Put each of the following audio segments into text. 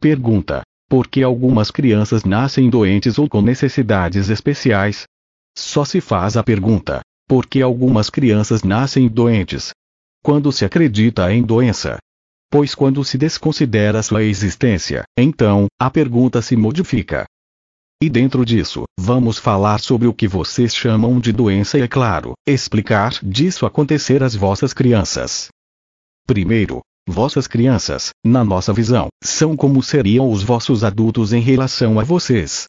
Pergunta: Por que algumas crianças nascem doentes ou com necessidades especiais? Só se faz a pergunta: Por que algumas crianças nascem doentes? Quando se acredita em doença, pois quando se desconsidera sua existência, então, a pergunta se modifica. E dentro disso, vamos falar sobre o que vocês chamam de doença e, é claro, explicar disso acontecer às vossas crianças. Primeiro, Vossas crianças, na nossa visão, são como seriam os vossos adultos em relação a vocês.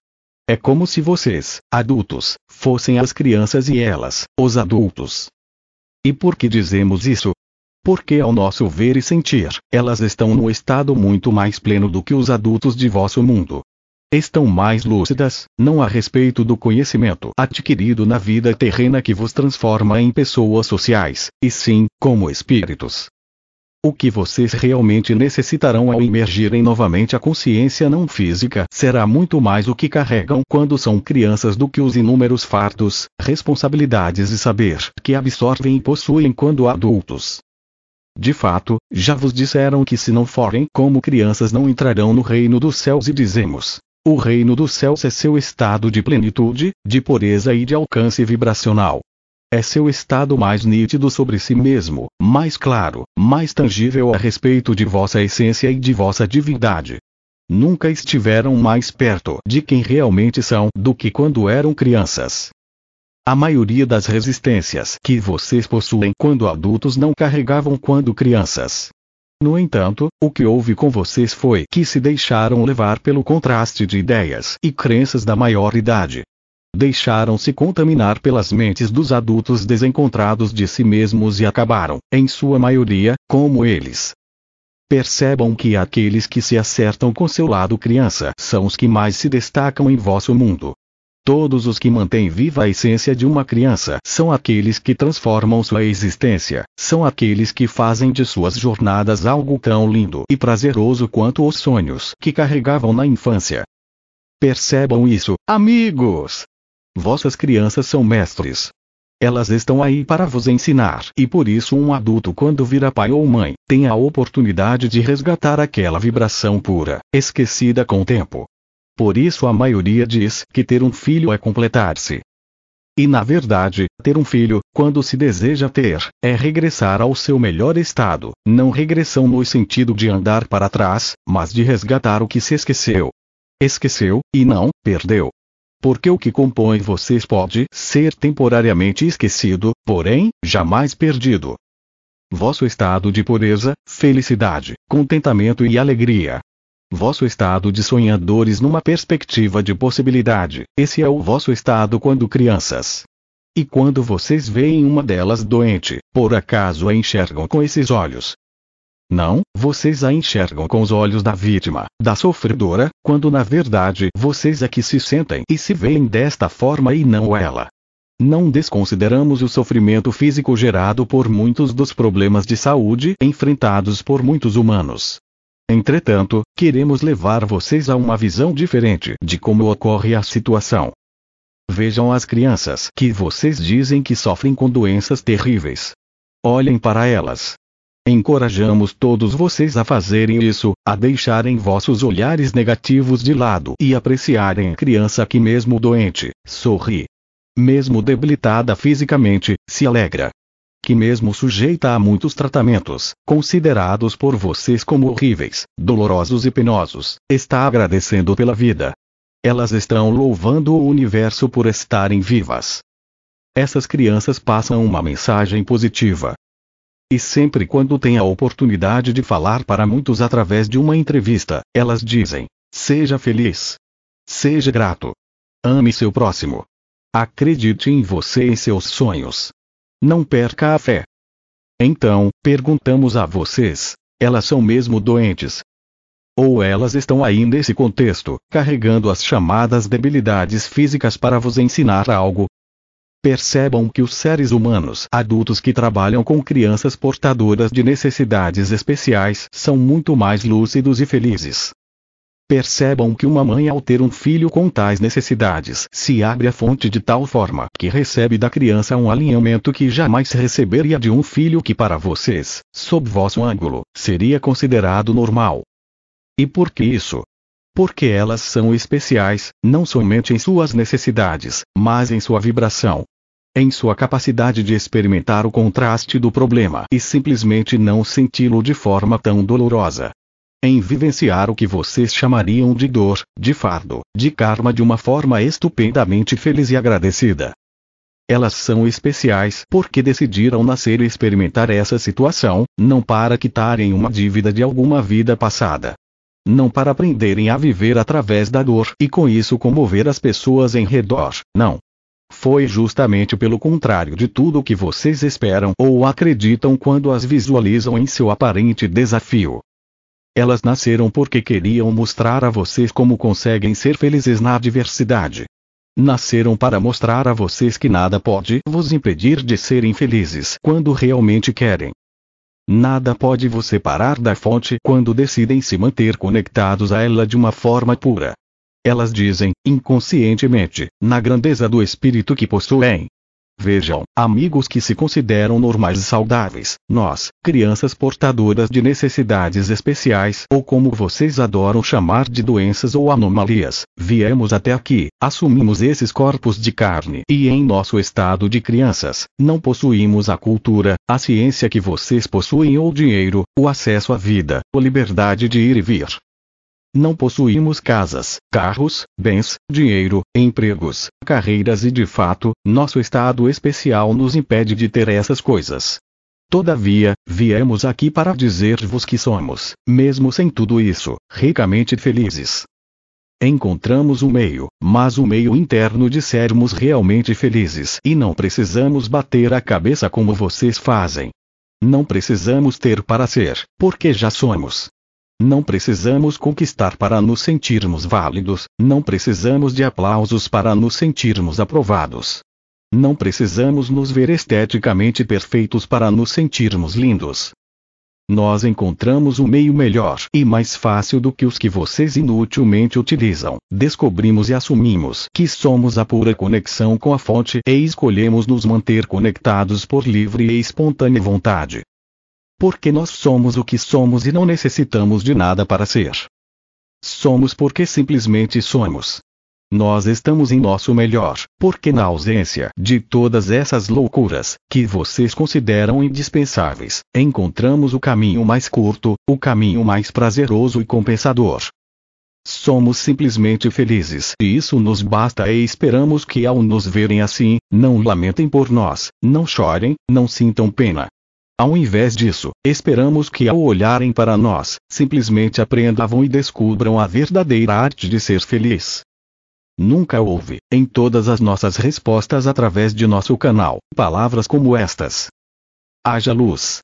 É como se vocês, adultos, fossem as crianças e elas, os adultos. E por que dizemos isso? Porque, ao nosso ver e sentir, elas estão no estado muito mais pleno do que os adultos de vosso mundo. Estão mais lúcidas, não a respeito do conhecimento adquirido na vida terrena que vos transforma em pessoas sociais, e sim, como espíritos, o que vocês realmente necessitarão ao emergirem novamente a consciência não física será muito mais o que carregam quando são crianças do que os inúmeros fardos, responsabilidades e saber que absorvem e possuem quando adultos. De fato, já vos disseram que se não forem como crianças não entrarão no reino dos céus e dizemos: o reino dos céus é seu estado de plenitude, de pureza e de alcance vibracional. É seu estado mais nítido sobre si mesmo, mais claro, mais tangível a respeito de vossa essência e de vossa divindade. Nunca estiveram mais perto de quem realmente são do que quando eram crianças. A maioria das resistências que vocês possuem quando adultos não carregavam quando crianças. No entanto, o que houve com vocês foi que se deixaram levar pelo contraste de ideias e crenças da maior idade, deixaram-se contaminar pelas mentes dos adultos desencontrados de si mesmos e acabaram, em sua maioria, como eles. Percebam que aqueles que se acertam com seu lado criança são os que mais se destacam em vosso mundo. Todos os que mantêm viva a essência de uma criança são aqueles que transformam sua existência, são aqueles que fazem de suas jornadas algo tão lindo e prazeroso quanto os sonhos que carregavam na infância. Percebam isso, amigos! Vossas crianças são mestres. Elas estão aí para vos ensinar, e por isso um adulto quando vira pai ou mãe, tem a oportunidade de resgatar aquela vibração pura, esquecida com o tempo. Por isso a maioria diz que ter um filho é completar-se. E na verdade, ter um filho, quando se deseja ter, é regressar ao seu melhor estado, não regressão no sentido de andar para trás, mas de resgatar o que se esqueceu. Esqueceu, e não, perdeu porque o que compõe vocês pode ser temporariamente esquecido, porém, jamais perdido. Vosso estado de pureza, felicidade, contentamento e alegria. Vosso estado de sonhadores numa perspectiva de possibilidade, esse é o vosso estado quando crianças. E quando vocês veem uma delas doente, por acaso a enxergam com esses olhos, não, vocês a enxergam com os olhos da vítima, da sofredora, quando na verdade vocês é que se sentem e se veem desta forma e não ela. Não desconsideramos o sofrimento físico gerado por muitos dos problemas de saúde enfrentados por muitos humanos. Entretanto, queremos levar vocês a uma visão diferente de como ocorre a situação. Vejam as crianças que vocês dizem que sofrem com doenças terríveis. Olhem para elas. Encorajamos todos vocês a fazerem isso, a deixarem vossos olhares negativos de lado e apreciarem a criança que, mesmo doente, sorri. Mesmo debilitada fisicamente, se alegra. Que, mesmo sujeita a muitos tratamentos, considerados por vocês como horríveis, dolorosos e penosos, está agradecendo pela vida. Elas estão louvando o universo por estarem vivas. Essas crianças passam uma mensagem positiva, e sempre quando tem a oportunidade de falar para muitos através de uma entrevista, elas dizem: seja feliz. Seja grato. Ame seu próximo. Acredite em você e seus sonhos. Não perca a fé. Então, perguntamos a vocês: elas são mesmo doentes? Ou elas estão aí nesse contexto, carregando as chamadas debilidades físicas para vos ensinar algo, percebam que os seres humanos adultos que trabalham com crianças portadoras de necessidades especiais são muito mais lúcidos e felizes. Percebam que uma mãe, ao ter um filho com tais necessidades, se abre a fonte de tal forma que recebe da criança um alinhamento que jamais receberia de um filho que, para vocês, sob vosso ângulo, seria considerado normal. E por que isso? Porque elas são especiais, não somente em suas necessidades, mas em sua vibração, em sua capacidade de experimentar o contraste do problema e simplesmente não senti-lo de forma tão dolorosa. Em vivenciar o que vocês chamariam de dor, de fardo, de karma de uma forma estupendamente feliz e agradecida. Elas são especiais porque decidiram nascer e experimentar essa situação, não para quitarem uma dívida de alguma vida passada. Não para aprenderem a viver através da dor e com isso comover as pessoas em redor, não, foi justamente pelo contrário de tudo o que vocês esperam ou acreditam quando as visualizam em seu aparente desafio. Elas nasceram porque queriam mostrar a vocês como conseguem ser felizes na adversidade. Nasceram para mostrar a vocês que nada pode vos impedir de serem felizes quando realmente querem. Nada pode vos separar da fonte quando decidem se manter conectados a ela de uma forma pura. Elas dizem, inconscientemente, na grandeza do espírito que possuem. Vejam, amigos que se consideram normais e saudáveis, nós, crianças portadoras de necessidades especiais ou como vocês adoram chamar de doenças ou anomalias, viemos até aqui, assumimos esses corpos de carne e em nosso estado de crianças, não possuímos a cultura, a ciência que vocês possuem ou dinheiro, o acesso à vida, a liberdade de ir e vir, não possuímos casas, carros, bens, dinheiro, empregos, carreiras e de fato, nosso estado especial nos impede de ter essas coisas. Todavia, viemos aqui para dizer-vos que somos, mesmo sem tudo isso, ricamente felizes. Encontramos o um meio, mas o um meio interno de sermos realmente felizes e não precisamos bater a cabeça como vocês fazem. Não precisamos ter para ser, porque já somos. Não precisamos conquistar para nos sentirmos válidos, não precisamos de aplausos para nos sentirmos aprovados. Não precisamos nos ver esteticamente perfeitos para nos sentirmos lindos. Nós encontramos um meio melhor e mais fácil do que os que vocês inutilmente utilizam. Descobrimos e assumimos que somos a pura conexão com a fonte e escolhemos nos manter conectados por livre e espontânea vontade. Porque nós somos o que somos e não necessitamos de nada para ser. Somos porque simplesmente somos. Nós estamos em nosso melhor, porque na ausência de todas essas loucuras, que vocês consideram indispensáveis, encontramos o caminho mais curto, o caminho mais prazeroso e compensador. Somos simplesmente felizes e isso nos basta e esperamos que ao nos verem assim, não lamentem por nós, não chorem, não sintam pena, ao invés disso, esperamos que ao olharem para nós, simplesmente aprendam e descubram a verdadeira arte de ser feliz. Nunca houve, em todas as nossas respostas através de nosso canal, palavras como estas. Haja luz.